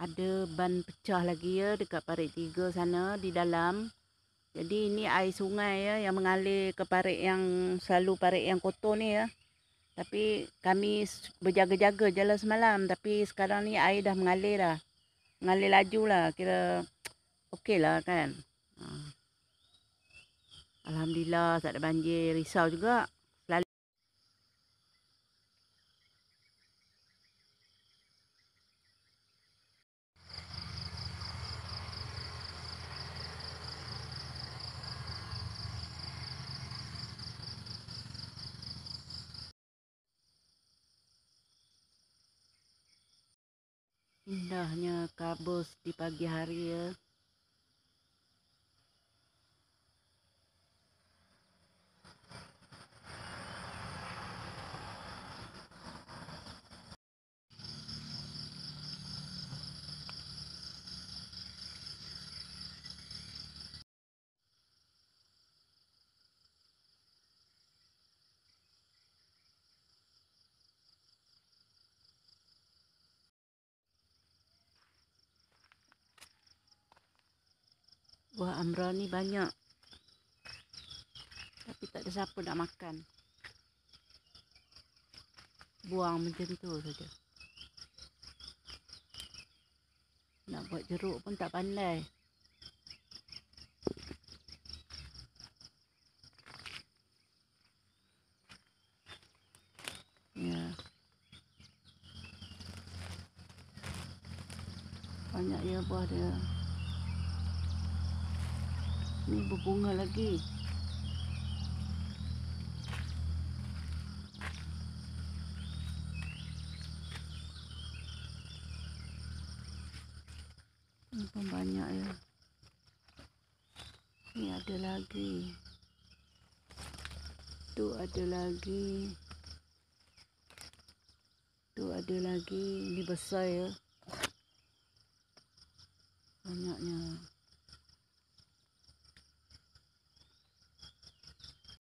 ada ban pecah lagi ya dekat parit tiga sana di dalam. Jadi ini air sungai ya yang mengalir ke parit yang selalu parit yang kotor ni ya. Tapi kami berjaga-jaga je lah semalam. Tapi sekarang ni air dah mengalir dah. Mengalir laju lah. Kira okey lah kan. Ha. Alhamdulillah tak ada banjir. Risau juga. Indahnya kabus di pagi hari ya. buah amra ni banyak tapi tak ada siapa nak makan buang macam tu saja nak buat jeruk pun tak pandai Yeah banyak ya buah dia ni berbunga lagi nampak banyak ya ni ada lagi tu ada lagi tu ada lagi ni besar ya banyaknya